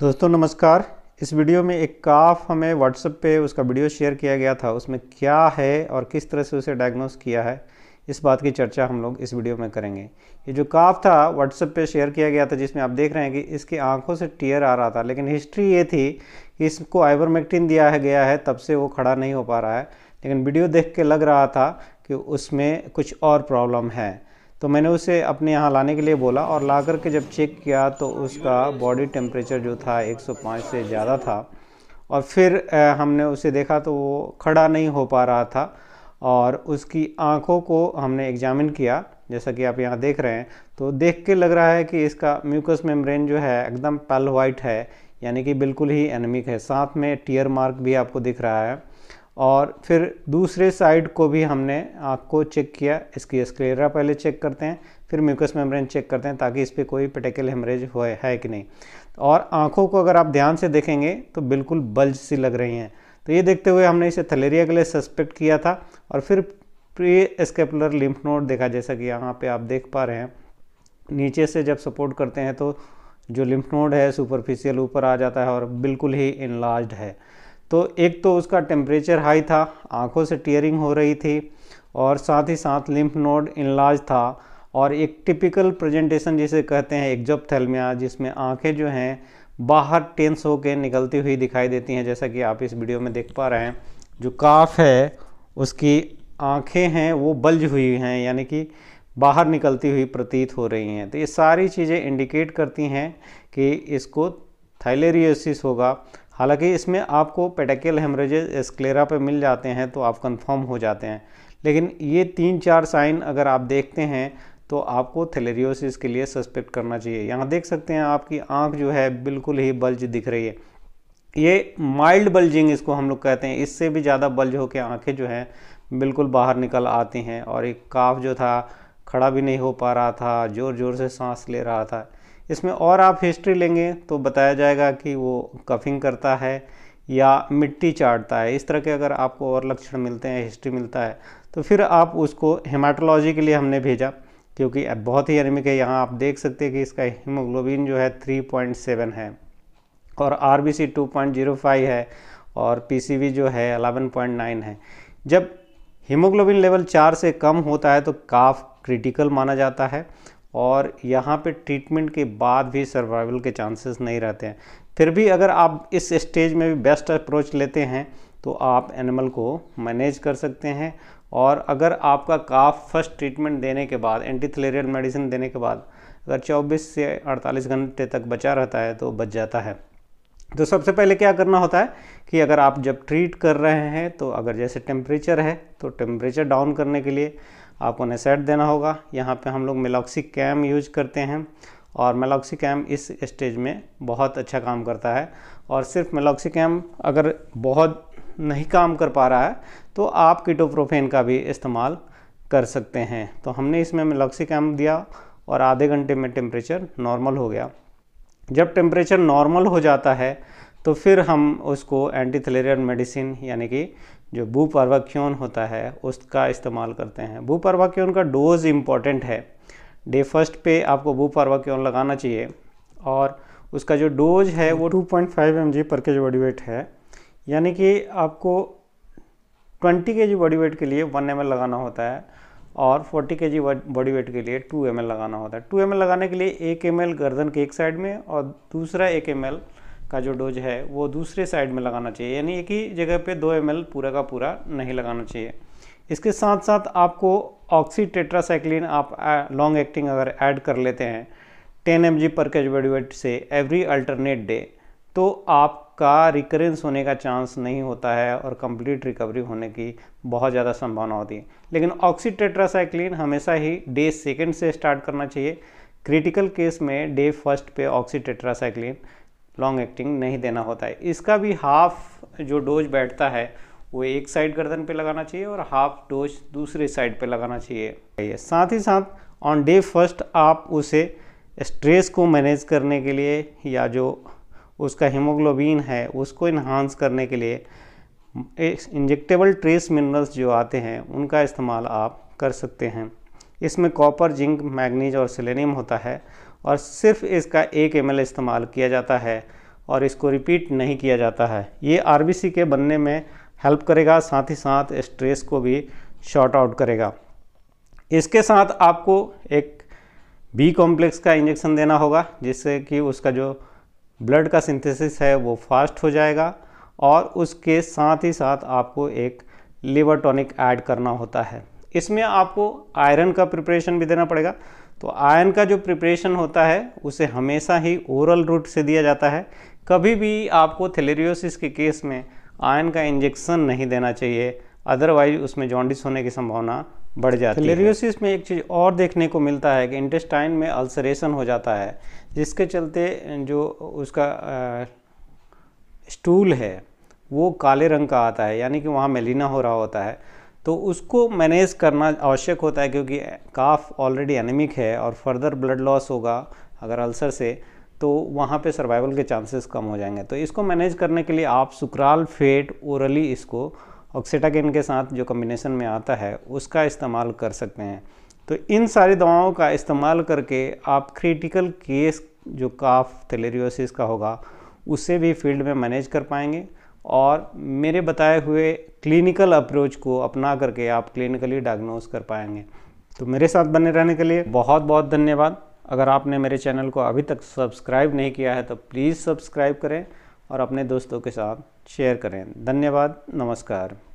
दोस्तों नमस्कार इस वीडियो में एक काफ हमें व्हाट्सएप पे उसका वीडियो शेयर किया गया था उसमें क्या है और किस तरह से उसे डायग्नोस किया है इस बात की चर्चा हम लोग इस वीडियो में करेंगे ये जो काफ था व्हाट्सएप पे शेयर किया गया था जिसमें आप देख रहे हैं कि इसकी आंखों से टीयर आ रहा था लेकिन हिस्ट्री ये थी कि इसको आइवरमेक्टिन दिया है गया है तब से वो खड़ा नहीं हो पा रहा है लेकिन वीडियो देख के लग रहा था कि उसमें कुछ और प्रॉब्लम है तो मैंने उसे अपने यहाँ लाने के लिए बोला और ला करके जब चेक किया तो उसका बॉडी टेम्परेचर जो था 105 से ज़्यादा था और फिर हमने उसे देखा तो वो खड़ा नहीं हो पा रहा था और उसकी आँखों को हमने एग्जामिन किया जैसा कि आप यहाँ देख रहे हैं तो देख के लग रहा है कि इसका म्यूकस मेम्ब्रेन जो है एकदम पेल वाइट है यानी कि बिल्कुल ही एनमिक है साथ में टीयर मार्क भी आपको दिख रहा है और फिर दूसरे साइड को भी हमने आँख को चेक किया इसकी स्क्लेरा पहले चेक करते हैं फिर म्यूकस मेम्ब्रेन चेक करते हैं ताकि इस पर कोई पेटेकल हेमरेज हो है कि नहीं और आँखों को अगर आप ध्यान से देखेंगे तो बिल्कुल बल्ज सी लग रही हैं तो ये देखते हुए हमने इसे थलेरिया के लिए सस्पेक्ट किया था और फिर प्री एस्केपुलर लिम्फ नोड देखा जैसा कि यहाँ पे आप देख पा रहे हैं नीचे से जब सपोर्ट करते हैं तो जो लिम्फ नोड है सुपरफिशियल ऊपर आ जाता है और बिल्कुल ही इनलार्ज है तो एक तो उसका टेम्परेचर हाई था आंखों से टीयरिंग हो रही थी और साथ ही साथ लिम्फ नोड इनलाज था और एक टिपिकल प्रेजेंटेशन जिसे कहते हैं थैलमिया जिसमें आंखें जो हैं बाहर टेंस होकर निकलती हुई दिखाई देती हैं जैसा कि आप इस वीडियो में देख पा रहे हैं जो काफ है उसकी आंखें हैं वो बल्ज हुई हैं यानी कि बाहर निकलती हुई प्रतीत हो रही हैं तो ये सारी चीज़ें इंडिकेट करती हैं कि इसको थाइलेरियोसिस होगा हालांकि इसमें आपको पेटेकियल हेमरेजेज एस्क्लेरा पे मिल जाते हैं तो आप कंफर्म हो जाते हैं लेकिन ये तीन चार साइन अगर आप देखते हैं तो आपको थेलेरियोसिस के लिए सस्पेक्ट करना चाहिए यहाँ देख सकते हैं आपकी आँख जो है बिल्कुल ही बल्ज दिख रही है ये माइल्ड बल्जिंग इसको हम लोग कहते हैं इससे भी ज़्यादा बल्ज होकर आँखें जो हैं बिल्कुल बाहर निकल आती हैं और एक काफ जो था खड़ा भी नहीं हो पा रहा था ज़ोर ज़ोर से सांस ले रहा था इसमें और आप हिस्ट्री लेंगे तो बताया जाएगा कि वो कफिंग करता है या मिट्टी चाटता है इस तरह के अगर आपको और लक्षण मिलते हैं हिस्ट्री मिलता है तो फिर आप उसको हेमाटोलॉजी के लिए हमने भेजा क्योंकि अब बहुत ही एनिमिक है यहाँ आप देख सकते हैं कि इसका हीमोग्लोबिन जो है 3.7 है और आर बी 2.05 है और पी जो है 11.9 है जब हीमोग्लोबिन लेवल चार से कम होता है तो काफ क्रिटिकल माना जाता है और यहाँ पे ट्रीटमेंट के बाद भी सर्वाइवल के चांसेस नहीं रहते हैं फिर भी अगर आप इस स्टेज में भी बेस्ट अप्रोच लेते हैं तो आप एनिमल को मैनेज कर सकते हैं और अगर आपका काफ फर्स्ट ट्रीटमेंट देने के बाद एंटीथलेरियल मेडिसिन देने के बाद अगर 24 से 48 घंटे तक बचा रहता है तो बच जाता है तो सबसे पहले क्या करना होता है कि अगर आप जब ट्रीट कर रहे हैं तो अगर जैसे टेम्परेचर है तो टेम्परेचर डाउन करने के लिए आप उन्हें सेट देना होगा यहाँ पे हम लोग मेलॉक्सी कैम यूज करते हैं और मेलॉक्सी कैम इस स्टेज में बहुत अच्छा काम करता है और सिर्फ मेलॉक्सी कैम अगर बहुत नहीं काम कर पा रहा है तो आप कीटोप्रोफेन का भी इस्तेमाल कर सकते हैं तो हमने इसमें मेलॉक्सी कैम दिया और आधे घंटे में टेम्परेचर नॉर्मल हो गया जब टेम्परेचर नॉर्मल हो जाता है तो फिर हम उसको एंटीथलेरियन मेडिसिन यानी कि जो भूपार्वाक्योन होता है उसका इस्तेमाल करते हैं भूपार्वाक्योन का डोज इम्पॉर्टेंट है डे फर्स्ट पे आपको भूपार्वाक्योन लगाना चाहिए और उसका जो डोज है वो 2.5 पॉइंट फाइव एम जी पर के जी बॉडी वेट है यानी कि आपको 20 के जी बॉडी वेट के लिए 1 एम लगाना होता है और 40 के जी बॉडी वेट के लिए 2 एम लगाना होता है 2 एम लगाने के लिए एक एम गर्दन के एक साइड में और दूसरा एक एम का जो डोज है वो दूसरे साइड में लगाना चाहिए यानी एक ही जगह पे दो एम पूरा का पूरा नहीं लगाना चाहिए इसके साथ साथ आपको ऑक्सी टेट्रासाइक्लिन आप लॉन्ग एक्टिंग अगर ऐड कर लेते हैं टेन एम जी पर कैजुअल से एवरी अल्टरनेट डे तो आपका रिकरेंस होने का चांस नहीं होता है और कंप्लीट रिकवरी होने की बहुत ज़्यादा संभावना होती है लेकिन ऑक्सी टेट्रासाइक्लिन हमेशा ही डे सेकेंड से स्टार्ट करना चाहिए क्रिटिकल केस में डे फर्स्ट पे ऑक्सी टेट्रासाइक्लिन लॉन्ग एक्टिंग नहीं देना होता है इसका भी हाफ जो डोज बैठता है वो एक साइड गर्दन पे लगाना चाहिए और हाफ डोज दूसरे साइड पे लगाना चाहिए साथ ही साथ ऑन डे फर्स्ट आप उसे स्ट्रेस को मैनेज करने के लिए या जो उसका हीमोग्लोबिन है उसको इन्हांस करने के लिए इंजेक्टेबल ट्रेस मिनरल्स जो आते हैं उनका इस्तेमाल आप कर सकते हैं इसमें कॉपर जिंक मैग्नीज और सिलेनियम होता है और सिर्फ इसका एक एम इस्तेमाल किया जाता है और इसको रिपीट नहीं किया जाता है ये आर के बनने में हेल्प करेगा साथ ही साथ स्ट्रेस को भी शॉर्ट आउट करेगा इसके साथ आपको एक बी कॉम्प्लेक्स का इंजेक्शन देना होगा जिससे कि उसका जो ब्लड का सिंथेसिस है वो फास्ट हो जाएगा और उसके साथ ही साथ आपको एक लिवर टॉनिक ऐड करना होता है इसमें आपको आयरन का प्रिपरेशन भी देना पड़ेगा तो आयरन का जो प्रिपरेशन होता है उसे हमेशा ही ओरल रूट से दिया जाता है कभी भी आपको थेलेरियोसिस के केस में आयरन का इंजेक्शन नहीं देना चाहिए अदरवाइज उसमें जॉन्डिस होने की संभावना बढ़ जाती है थेलेरियोसिस में एक चीज़ और देखने को मिलता है कि इंटेस्टाइन में अल्सरेशन हो जाता है जिसके चलते जो उसका स्टूल है वो काले रंग का आता है यानी कि वहाँ मेलिना हो रहा होता है तो उसको मैनेज करना आवश्यक होता है क्योंकि काफ ऑलरेडी एनेमिक है और फर्दर ब्लड लॉस होगा अगर अल्सर से तो वहाँ पे सर्वाइवल के चांसेस कम हो जाएंगे तो इसको मैनेज करने के लिए आप सुक्राल फेट ओरली इसको ऑक्सीटागिन के साथ जो कम्बिनेशन में आता है उसका इस्तेमाल कर सकते हैं तो इन सारी दवाओं का इस्तेमाल करके आप क्रिटिकल केस जो काफ थेलेरियोसिस का होगा उसे भी फील्ड में मैनेज कर पाएंगे और मेरे बताए हुए क्लिनिकल अप्रोच को अपना करके आप क्लिनिकली डायग्नोस कर पाएंगे तो मेरे साथ बने रहने के लिए बहुत बहुत धन्यवाद अगर आपने मेरे चैनल को अभी तक सब्सक्राइब नहीं किया है तो प्लीज़ सब्सक्राइब करें और अपने दोस्तों के साथ शेयर करें धन्यवाद नमस्कार